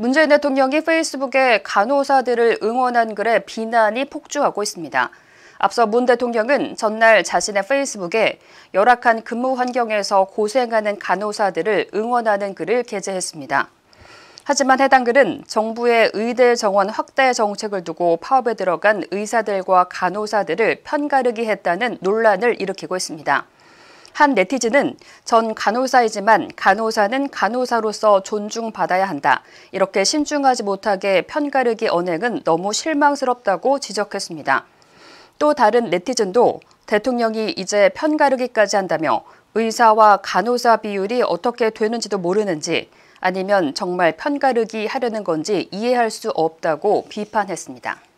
문재인 대통령이 페이스북에 간호사들을 응원한 글에 비난이 폭주하고 있습니다. 앞서 문 대통령은 전날 자신의 페이스북에 열악한 근무 환경에서 고생하는 간호사들을 응원하는 글을 게재했습니다. 하지만 해당 글은 정부의 의대 정원 확대 정책을 두고 파업에 들어간 의사들과 간호사들을 편가르기 했다는 논란을 일으키고 있습니다. 한 네티즌은 전 간호사이지만 간호사는 간호사로서 존중받아야 한다. 이렇게 신중하지 못하게 편가르기 언행은 너무 실망스럽다고 지적했습니다. 또 다른 네티즌도 대통령이 이제 편가르기까지 한다며 의사와 간호사 비율이 어떻게 되는지도 모르는지 아니면 정말 편가르기 하려는 건지 이해할 수 없다고 비판했습니다.